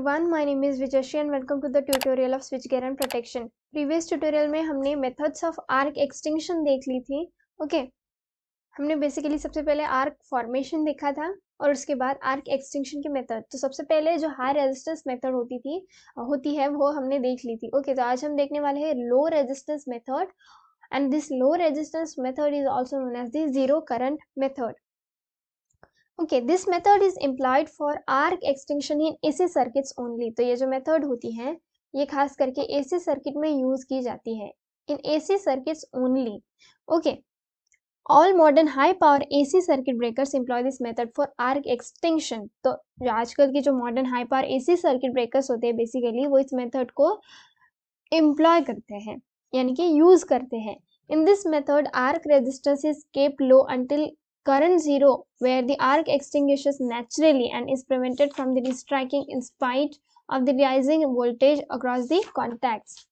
Everyone my name is Vijay and welcome to the tutorial of switch gear and protection previous tutorial में हमने methods of arc extinction देख ली थी okay okay. हमने basically सबसे पहले arc formation देखा था और उसके बाद आर्क एक्सटिंक्शन के मेथड तो सबसे पहले जो हाई रेजिस्टेंस मेथड होती थी होती है वो हमने देख ली थी ओके okay, तो आज हम देखने वाले हैं low resistance method and this low resistance method is also known as the zero current method okay this method is employed for arc extinction in AC circuits only तो ये जो मेथड होती है ये खास करके एसी सर्किट में use की जाती है in AC circuits only okay all modern high power AC circuit breakers employ this method for arc extinction तो आजकल के जो modern high power AC circuit breakers होते हैं बेसिकली वो इस मेथड को इम्प्लॉय करते हैं यानी कि यूज करते हैं in this method arc resistance is kept low until current zero where the arc extinguishes naturally and is prevented from the striking in spite of the rising voltage across the contacts.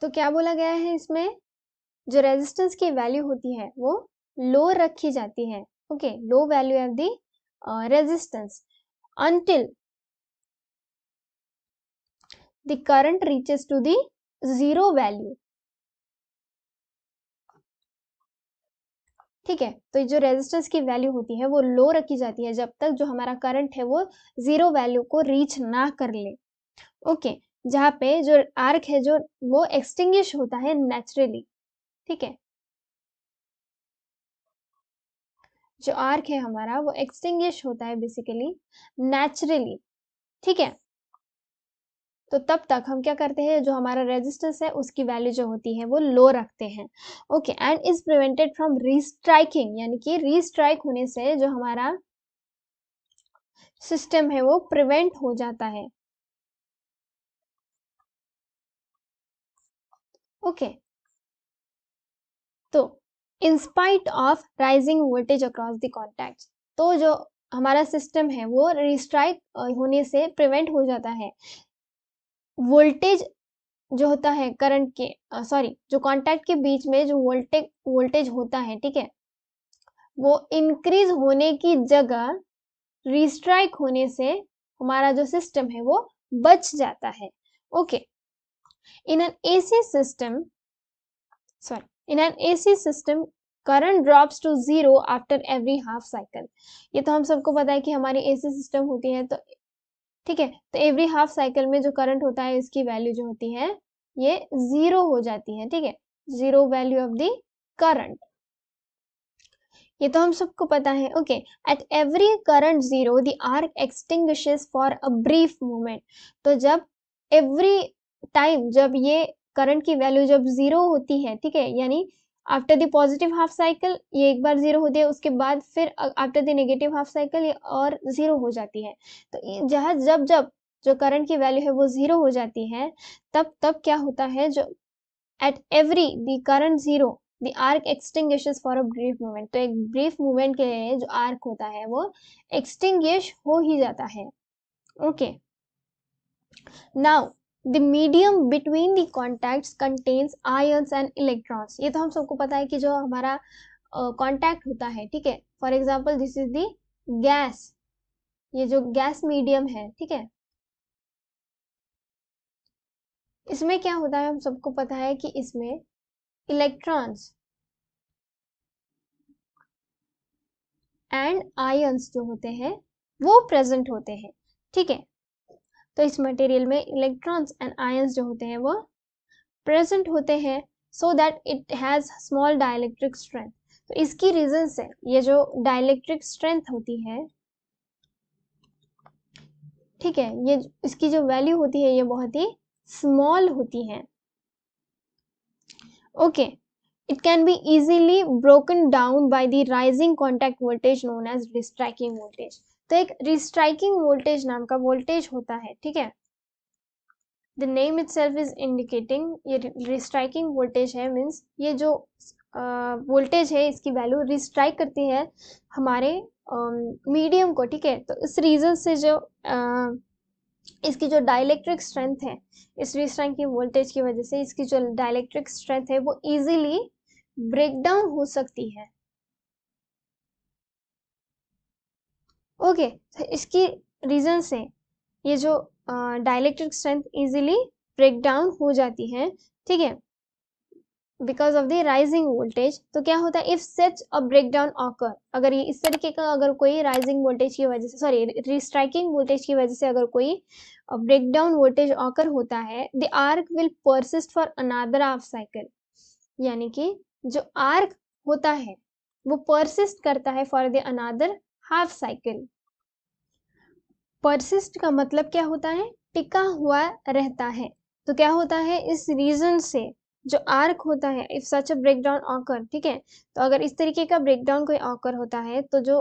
तो क्या बोला गया है इसमें जो resistance की value होती है वो लो रखी जाती है okay low value of the resistance until the current reaches to the zero value ठीक है तो जो रेजिस्टेंस की वैल्यू होती है वो लो रखी जाती है जब तक जो हमारा करंट है वो जीरो वैल्यू को रीच ना कर ले ओके जहाँ पे जो आर्क है जो वो एक्सटिंग्विश होता है नेचुरली ठीक है जो आर्क है हमारा वो एक्सटिंग्विश होता है बेसिकली नेचुरली ठीक है तो तब तक हम क्या करते हैं जो हमारा रेजिस्टेंस है उसकी वैल्यू जो होती है वो लो रखते हैं okay and is prevented from restriking यानी कि रीस्ट्राइक होने से जो हमारा सिस्टम है वो प्रिवेंट हो जाता है ओके okay. तो in spite of rising voltage across the contact तो जो हमारा सिस्टम है वो रिस्ट्राइक होने से प्रिवेंट हो जाता है वोल्टेज जो होता है करंट के सॉरी जो कांटेक्ट के बीच में जो वोल्टेज वोल्टेज होता है ठीक है वो इंक्रीज होने की जगह रिस्ट्राइक होने से हमारा जो सिस्टम है वो बच जाता है okay in an AC system sorry in an AC system current drops to zero after every half cycle ये तो हम सबको पता है कि हमारी एसी सिस्टम होती है तो ठीक है तो एवरी हाफ साइकिल में जो करंट होता है इसकी वैल्यू जो होती है ये जीरो हो जाती है ठीक है zero value of the current ये तो हम सबको पता है okay at every current zero the arc extinguishes for a brief moment तो जब एवरी टाइम जब ये करंट की वैल्यू जब जीरो होती है ठीक है यानी after the positive half cycle ये एक बार ज़ीरो होती है उसके बाद फिर after the negative half cycle ये और ज़ीरो हो जाती है तो जहाँ जब जब जो करंट की वैल्यू है वो ज़ीरो हो जाती है तब तब क्या होता है जो at every the current zero the arc extinct for a brief movement तो एक ब्रीफ मूवमेंट के लिए जो आर्क होता है वो एक्सटिंग हो ही जाता है okay okay. Now the medium between the contacts contains ions and electrons ये तो हम सबको पता है कि जो हमारा कॉन्टैक्ट uh, होता है ठीक है for example this is the gas ये जो गैस मीडियम है ठीक है इसमें क्या होता है हम सबको पता है कि इसमें इलेक्ट्रॉन्स एंड आयन्स जो होते हैं वो प्रेजेंट होते हैं ठीक है तो इस मटेरियल में इलेक्ट्रॉन्स एंड आयंस जो होते हैं वो प्रेजेंट होते हैं so that it has small dielectric strength तो इसकी रीजन से ये जो डायलैक्ट्रिक स्ट्रेंथ होती है ठीक है ये इसकी जो वैल्यू होती है ये बहुत ही स्मॉल होती है okay it can be easily broken down by the rising contact voltage known as restriking voltage तो एक रिस्ट्राइकिंग वोल्टेज नाम का वोल्टेज होता है ठीक है the name itself is indicating ये रिस्ट्राइकिंग वोल्टेज है मीन्स ये जो वोल्टेज uh, है इसकी वैल्यू रिस्ट्राइक करती है हमारे मीडियम um, को ठीक है तो इस रीज़न से जो uh, इसकी जो डायलैक्ट्रिक स्ट्रेंथ है इस रिस्ट्राइकिंग वोल्टेज की वजह से इसकी जो डायलैक्ट्रिक स्ट्रेंथ है वो इजीली ब्रेक डाउन हो सकती है ओके तो इसकी रीज़न से ये जो dielectric strength easily break down हो जाती है ठीक है because of the rising voltage तो क्या होता है if such a break down occur अगर ये इस तरीके का अगर कोई राइजिंग वोल्टेज की वजह से सॉरी रिस्ट्राइकिंग वोल्टेज की वजह से अगर कोई ब्रेक डाउन वोल्टेज ऑकर होता है the arc will persist for another of cycle यानी कि जो आर्क होता है वो परसिस्ट करता है for the another half cycle persist का मतलब क्या होता है टिका हुआ रहता है तो क्या होता है इस रीजन से जो आर्क होता है if such a breakdown occur ठीक है तो अगर इस तरीके का ब्रेकडाउन कोई ऑकर होता है तो जो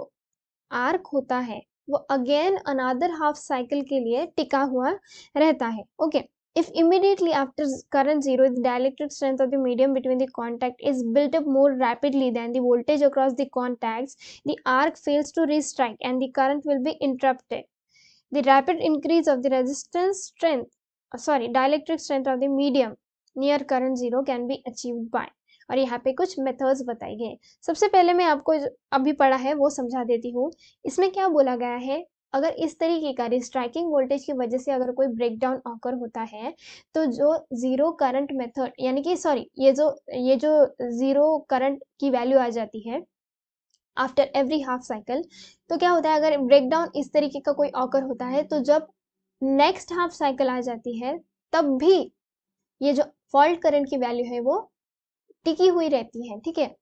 आर्क होता है वो अगेन अनादर हाफ साइकिल के लिए टिका हुआ रहता है okay okay. If immediately after current zero, the dielectric strength of the medium between the contact is built up more rapidly than the voltage across the contacts, the arc fails to restrike and the current will be interrupted. The rapid increase of the resistance strength, sorry, dielectric strength of the medium near current zero can be achieved by. और यहाँ पे कुछ methods बताए गए सबसे पहले मैं आपको अभी पढ़ा है वो समझा देती हूँ इसमें क्या बोला गया है अगर इस तरीके का रिस्ट्राइकिंग वोल्टेज की वजह से अगर कोई ब्रेकडाउन ऑकर होता है तो जो ज़ीरो करंट मेथड यानी कि सॉरी ये जो ये जो ज़ीरो करंट की वैल्यू आ जाती है आफ्टर एवरी हाफ साइकिल तो क्या होता है अगर ब्रेकडाउन इस तरीके का कोई ऑकर होता है तो जब नेक्स्ट हाफ साइकिल आ जाती है तब भी ये जो फॉल्ट करंट की वैल्यू है वो टिकी हुई रहती है ठीक है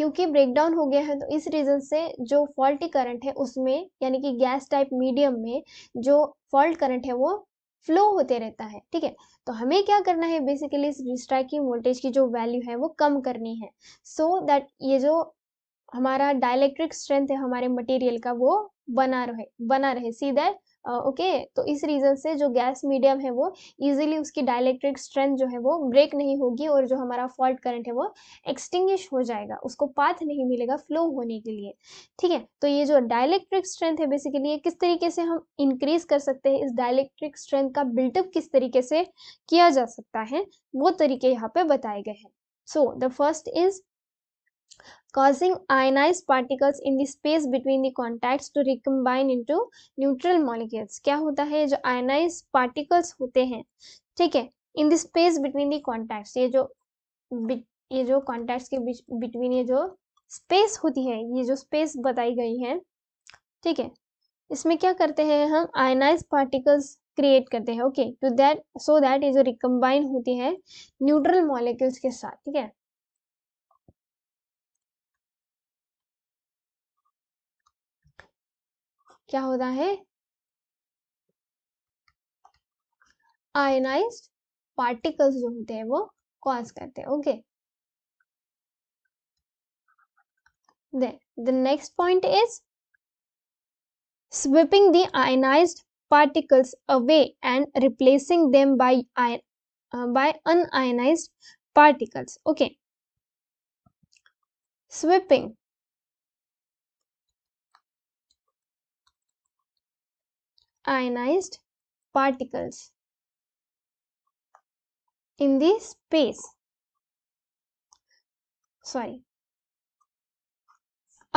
क्योंकि ब्रेकडाउन हो गया है तो इस रीज़न से जो फॉल्टी करंट है उसमें यानी कि गैस टाइप मीडियम में जो फॉल्ट करंट है वो फ्लो होते रहता है ठीक है तो हमें क्या करना है बेसिकली इस स्ट्राइकिंग वोल्टेज की जो वैल्यू है वो कम करनी है सो so दैट ये जो हमारा डायलैक्ट्रिक स्ट्रेंथ है हमारे मटेरियल का वो बना रहे बना रहे सी दैट ओके तो इस रीज़न से जो गैस मीडियम है वो ईजिली उसकी डायलेक्ट्रिक स्ट्रेंथ जो है वो ब्रेक नहीं होगी और जो हमारा फॉल्ट करंट है वो एक्सटिंग्विश हो जाएगा उसको पाथ नहीं मिलेगा फ्लो होने के लिए ठीक है तो ये जो डायलेक्ट्रिक स्ट्रेंथ है बेसिकली किस तरीके से हम इंक्रीज कर सकते हैं इस डायलेक्ट्रिक स्ट्रेंथ का बिल्टअप किस तरीके से किया जा सकता है वो तरीके यहाँ पे बताए गए हैं so the first is causing ionized particles in the space between the contacts to recombine into neutral molecules क्या होता है जो ionized particles होते हैं ठीक है in the space between the contacts ये जो ये जो कॉन्टैक्ट्स के बीच बिटवीन ये जो स्पेस होती है ये जो स्पेस बताई गई है ठीक है इसमें क्या करते हैं हम आयनाइज पार्टिकल्स क्रिएट करते हैं okay to that so that ये जो रिकम्बाइन होती है न्यूट्रल मॉलिक्यूल्स के साथ ठीक है क्या होता है आयनाइज पार्टिकल्स जो होते हैं वो कॉज करते हैं okay next point is sweeping the ionize particles away and replacing them by by unionize particles okay sweeping ionized particles in the space sorry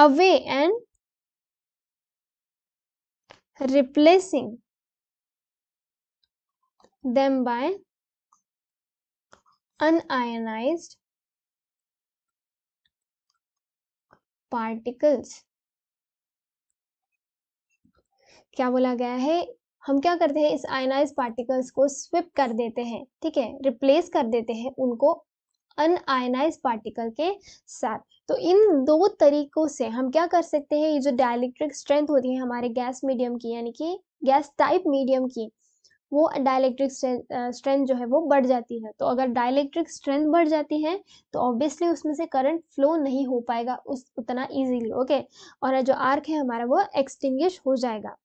away and replacing them by unionized particles क्या बोला गया है हम क्या करते हैं इस ionise particles को स्विप कर देते हैं ठीक है रिप्लेस कर देते हैं उनको अन आयनाइज पार्टिकल के साथ तो इन दो तरीकों से हम क्या कर सकते हैं ये जो डायलैक्ट्रिक स्ट्रेंथ होती है हमारे गैस मीडियम की यानी कि गैस टाइप मीडियम की वो डायलैक्ट्रिक स्ट्रेंथ जो है वो बढ़ जाती है तो अगर डायलैक्ट्रिक स्ट्रेंथ बढ़ जाती है तो ऑब्वियसली उसमें से करंट फ्लो नहीं हो पाएगा उस उतना इजीली ओके और जो आर्क है हमारा वो एक्सटिंग्विश हो जाएगा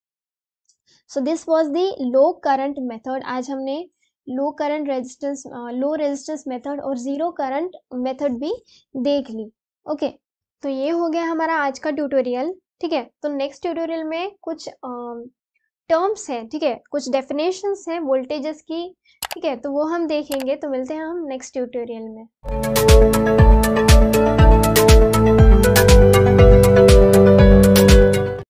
so this was the low current method आज हमने low current resistance low resistance method और ज़ीरो करंट मेथड भी देख ली ओके okay, तो ये हो गया हमारा आज का ट्यूटोरियल ठीक है तो नेक्स्ट ट्यूटोरियल में कुछ टर्म्स हैं ठीक है कुछ डेफिनेशंस हैं वोल्टेजेस की ठीक है तो वो हम देखेंगे तो मिलते हैं हम नेक्स्ट ट्यूटोरियल में